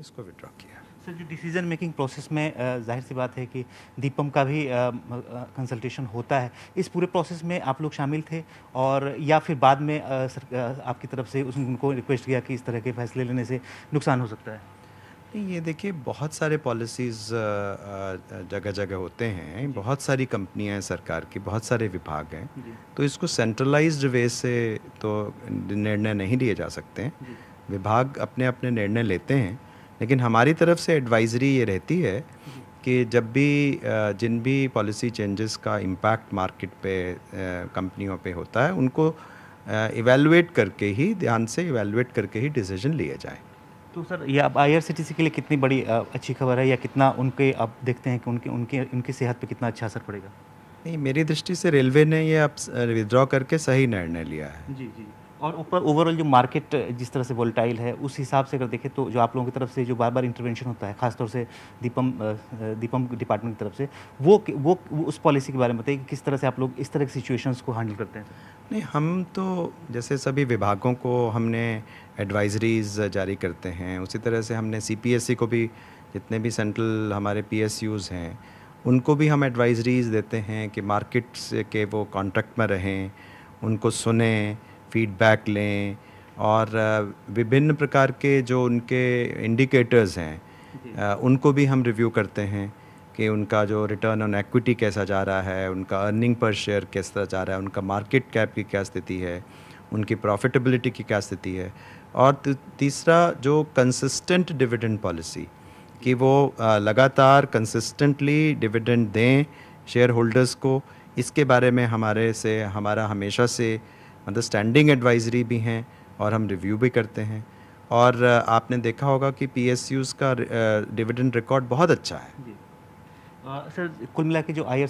इसको विड्रॉ किया सर जो डिसीजन मेकिंग प्रोसेस में जाहिर सी बात है कि दीपम का भी कंसल्टेशन होता है इस पूरे प्रोसेस में आप लोग शामिल थे और या फिर बाद में सर, आपकी तरफ से उनको रिक्वेस्ट किया कि इस तरह के फैसले लेने से नुकसान हो सकता है ये देखिए बहुत सारे पॉलिसीज़ जगह जगह होते हैं बहुत सारी कंपनियां हैं सरकार की बहुत सारे विभाग हैं तो इसको सेंट्रलाइज्ड वे से तो निर्णय नहीं लिए जा सकते विभाग अपने अपने निर्णय लेते हैं लेकिन हमारी तरफ से एडवाइजरी ये रहती है कि जब भी जिन भी पॉलिसी चेंजेस का इम्पैक्ट मार्केट पे कंपनियों पे होता है उनको इवेलुएट करके ही ध्यान से इवेलुएट करके ही डिसीजन लिए जाए तो सर ये अब I R C C T के लिए कितनी बड़ी अच्छी खबर है या कितना उनके आप देखते हैं कि उनके उनके उनकी सेहत पे कितना अच्छा असर पड़ेगा नहीं मेरी दृष्टि से रेलवे ने ये अब विदड्रॉ करके सही निर्णय लिया है जी जी और ऊपर ओवरऑल जो मार्केट जिस तरह से वोल्टाइल है उस हिसाब से अगर देखें तो जो आप लोगों की तरफ से जो बार बार इंटरवेंशन होता है खासतौर से दीपम दीपम डिपार्टमेंट की तरफ से वो वो उस पॉलिसी के बारे में बताइए कि किस तरह से आप लोग इस तरह की सिचुएशंस को हैंडल करते हैं नहीं हम तो जैसे सभी विभागों को हमने एडवाइजरीज़ जारी करते हैं उसी तरह से हमने सी को भी जितने भी सेंट्रल हमारे पी हैं उनको भी हम एडवाइजरीज़ देते हैं कि मार्केट्स के वो कॉन्ट्रैक्ट में रहें उनको सुने फीडबैक लें और विभिन्न प्रकार के जो उनके इंडिकेटर्स हैं उनको भी हम रिव्यू करते हैं कि उनका जो रिटर्न ऑन एक्विटी कैसा जा रहा है उनका अर्निंग पर शेयर कैसा जा रहा है उनका मार्केट कैप की क्या स्थिति है उनकी प्रॉफिटेबिलिटी की क्या स्थिति है और तीसरा जो कंसिस्टेंट डिविडेंड पॉलिसी कि वो लगातार कंसिस्टेंटली डिविडेंड दें शेयर होल्डर्स को इसके बारे में हमारे से हमारा हमेशा से अंडरस्टैंडिंग एडवाइजरी भी हैं और हम रिव्यू भी करते हैं और आपने देखा होगा कि पी का डिविडेंड रिकॉर्ड बहुत अच्छा है आ, सर कुल मिला के जो आई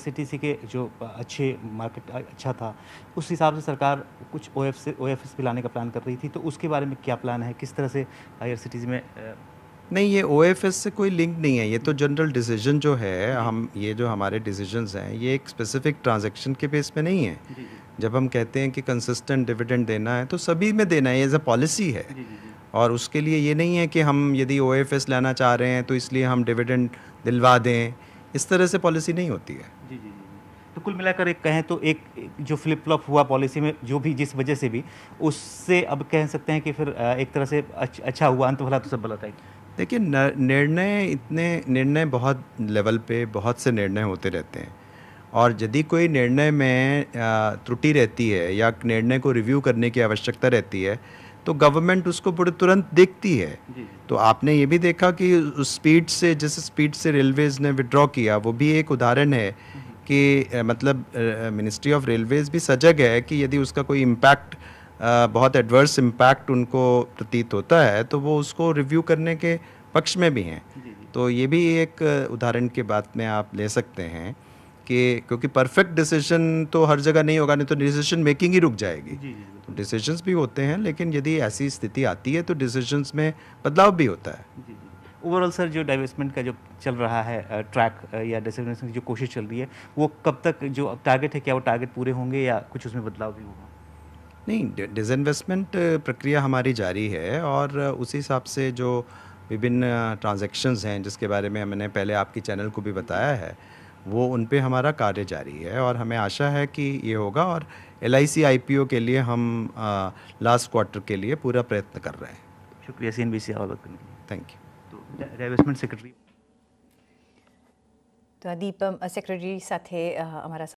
के जो अच्छे मार्केट अच्छा था उस हिसाब से सरकार कुछ O F O F S भी लाने का प्लान कर रही थी तो उसके बारे में क्या प्लान है किस तरह से आई में आ, नहीं ये ओ से कोई लिंक नहीं है ये तो जनरल डिसीजन जो है हम ये जो हमारे डिसीजंस हैं ये एक स्पेसिफिक ट्रांजैक्शन के बेस पे नहीं है जब हम कहते हैं कि कंसिस्टेंट डिविडेंड देना है तो सभी में देना है एज अ पॉलिसी है जी, जी, जी. और उसके लिए ये नहीं है कि हम यदि ओ लाना चाह रहे हैं तो इसलिए हम डिविडेंड दिलवा दें इस तरह से पॉलिसी नहीं होती है जी जी तो कुल मिलाकर एक कहें तो एक जो फ्लिप फ्लॉप हुआ पॉलिसी में जो भी जिस वजह से भी उससे अब कह सकते हैं कि फिर एक तरह से अच्छा हुआ अंत भला तो सब भला था देखिए निर्णय इतने निर्णय बहुत लेवल पे बहुत से निर्णय होते रहते हैं और यदि कोई निर्णय में त्रुटि रहती है या निर्णय को रिव्यू करने की आवश्यकता रहती है तो गवर्नमेंट उसको पूरे तुरंत देखती है तो आपने ये भी देखा कि उस स्पीड से जिस स्पीड से रेलवेज़ ने विड्रॉ किया वो भी एक उदाहरण है कि मतलब मिनिस्ट्री ऑफ रेलवेज़ भी सजग है कि यदि उसका कोई इम्पैक्ट बहुत एडवर्स इम्पैक्ट उनको प्रतीत होता है तो वो उसको रिव्यू करने के पक्ष में भी हैं तो ये भी एक उदाहरण के बात में आप ले सकते हैं कि क्योंकि परफेक्ट डिसीजन तो हर जगह नहीं होगा नहीं तो डिसीजन मेकिंग ही रुक जाएगी तो डिसीजन भी होते हैं लेकिन यदि ऐसी स्थिति आती है तो डिसीजन में बदलाव भी होता है ओवरऑल सर जो डाइवेस्टमेंट का जो चल रहा है ट्रैक या डेसिग्नेशन की जो कोशिश चल रही है वो कब तक जो टारगेट है क्या वो टारगेट पूरे होंगे या कुछ उसमें बदलाव भी होगा नहीं डिसइन्वेस्टमेंट प्रक्रिया हमारी जारी है और उसी हिसाब से जो विभिन्न ट्रांजैक्शंस हैं जिसके बारे में मैंने पहले आपके चैनल को भी बताया है वो उन पर हमारा कार्य जारी है और हमें आशा है कि ये होगा और एल आई के लिए हम लास्ट क्वार्टर के लिए पूरा प्रयत्न कर रहे हैं शुक्रिया C N B C thank you तो सेक्रेटरी तो दीपम सेक्रेटरी साथ અમારા